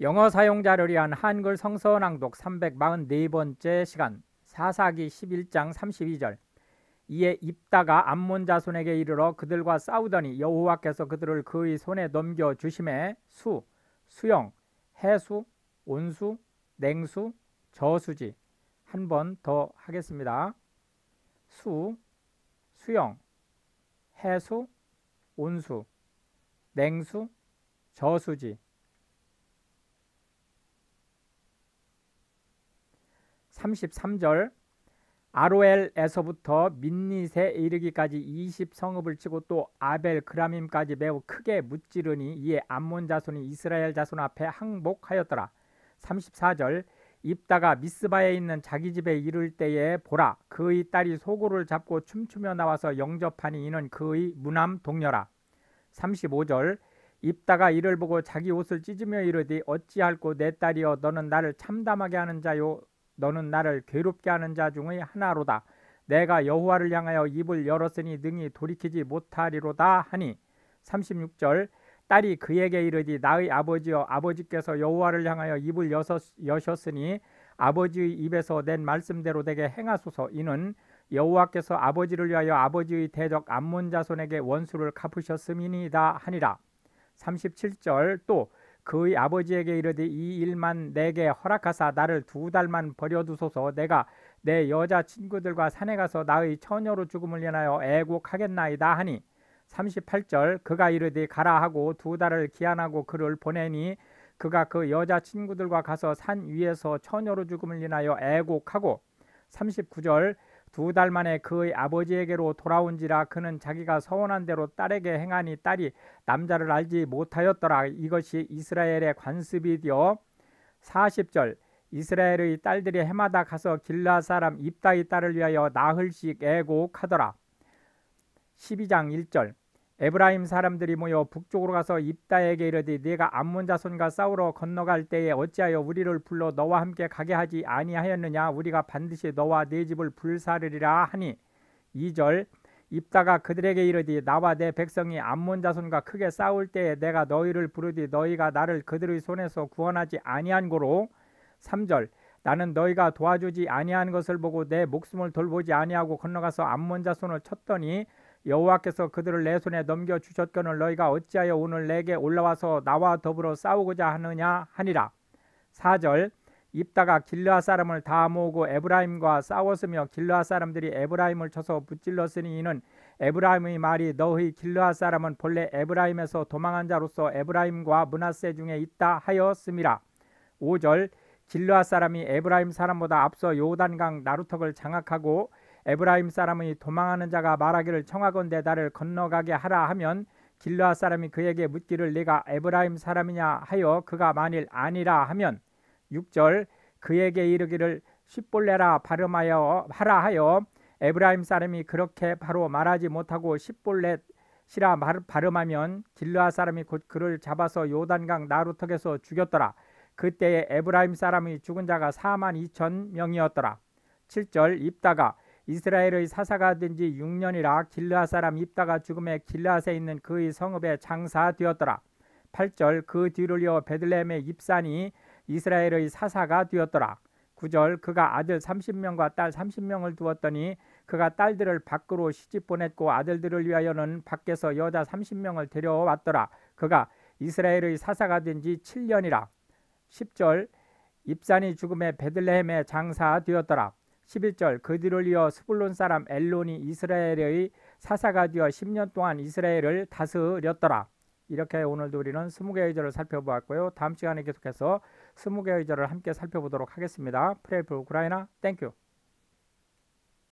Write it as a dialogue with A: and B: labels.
A: 영어 사용자를 위한 한글 성서낭독 344번째 시간 사사기 11장 32절 이에 입다가 암몬 자손에게 이르러 그들과 싸우더니 여호와께서 그들을 그의 손에 넘겨 주심에 수, 수영, 해수, 온수, 냉수, 저수지 한 번 더 하겠습니다. 수, 수영, 해수, 온수, 냉수, 저수지 33절 아로엘에서부터 민닛에 이르기까지 20성읍을 치고 또 아벨 그라임까지 매우 크게 무찌르니 이에 암몬 자손이 이스라엘 자손 앞에 항복하였더라. 34절 입다가 미스바에 있는 자기 집에 이를 때에 보라 그의 딸이 소고를 잡고 춤추며 나와서 영접하니 이는 그의 무남 동녀라. 35절 입다가 이를 보고 자기 옷을 찢으며 이르되 어찌할꼬 내 딸이여 너는 나를 참담하게 하는 자요 너는 나를 괴롭게 하는 자 중의 하나로다. 내가 여호와를 향하여 입을 열었으니 능히 돌이키지 못하리로다 하니 36절 딸이 그에게 이르디 나의 아버지여 아버지께서 여호와를 향하여 입을 여셨으니 아버지의 입에서 낸 말씀대로 되게 행하소서 이는 여호와께서 아버지를 위하여 아버지의 대적 암몬 자손에게 원수를 갚으셨음이니이다 하니라 37절 또 그의 아버지에게 이르되 이 일만 내게 허락하사 나를 두 달만 버려두소서 내가 내 여자 친구들과 산에 가서 나의 처녀로 죽음을 위하여 애곡하겠나이다 하니 38절 그가 이르되 가라 하고 두 달을 기한하고 그를 보내니 그가 그 여자 친구들과 가서 산 위에서 처녀로 죽음을 위하여 애곡하고 39절 두달 만에 그의 아버지에게로 돌아온지라 그는 자기가 서원한 대로 딸에게 행하니 딸이 남자를 알지 못하였더라. 이것이 이스라엘의 관습이디요. 40절 이스라엘의 딸들이 해마다 가서 길라 사람 입다의 딸을 위하여 나흘씩 애곡하더라. 12장 1절 에브라임 사람들이 모여 북쪽으로 가서 입다에게 이르되 네가 암몬 자손과 싸우러 건너갈 때에 어찌하여 우리를 불러 너와 함께 가게 하지 아니하였느냐 우리가 반드시 너와 네 집을 불사르리라 하니 2절 입다가 그들에게 이르되 나와 내 백성이 암몬 자손과 크게 싸울 때에 내가 너희를 부르되 너희가 나를 그들의 손에서 구원하지 아니한 고로 3절 나는 너희가 도와주지 아니한 것을 보고 내 목숨을 돌보지 아니하고 건너가서 암몬 자손을 쳤더니 여호와께서 그들을 내 손에 넘겨 주셨거늘 너희가 어찌하여 오늘 내게 올라와서 나와 더불어 싸우고자 하느냐 하니라. 4절 입다가 길르앗 사람을 다 모으고 에브라임과 싸웠으며 길르앗 사람들이 에브라임을 쳐서 붙질렀으니 이는 에브라임의 말이 너희 길르앗 사람은 본래 에브라임에서 도망한 자로서 에브라임과 문하세 중에 있다 하였음이라. 5절 길르앗 사람이 에브라임 사람보다 앞서 요단강 나루턱을 장악하고 에브라임 사람이 도망하는 자가 말하기를 청하건대 나를 건너가게 하라 하면 길라 사람이 그에게 묻기를 네가 에브라임 사람이냐 하여 그가 만일 아니라 하면 6절 그에게 이르기를 십볼레라 발음하여 하라 하여 에브라임 사람이 그렇게 바로 말하지 못하고 십볼렛이라 발음하면 길라 사람이 곧 그를 잡아서 요단강 나루턱에서 죽였더라 그때에 에브라임 사람이 죽은 자가 4만 2천 명이었더라 7절 입다가 이스라엘의 사사가 된 지 6년이라 길라 사람 입다가 죽음에 길라앗에 있는 그의 성읍에 장사되었더라. 8절 그 뒤를 이어 베들레헴의 입산이 이스라엘의 사사가 되었더라. 9절 그가 아들 30명과 딸 30명을 두었더니 그가 딸들을 밖으로 시집 보냈고 아들들을 위하여는 밖에서 여자 30명을 데려왔더라. 그가 이스라엘의 사사가 된 지 7년이라. 10절 입산이 죽음에 베들레헴에 장사되었더라. 11절 그들을 이어 스불론 사람 엘론이 이스라엘의 사사가 되어 10년 동안 이스라엘을 다스렸더라. 이렇게 오늘도 우리는 20개의 절을 살펴보았고요. 다음 시간에 계속해서 20개의 절을 함께 살펴보도록 하겠습니다. 프레이 우크라이나 땡큐.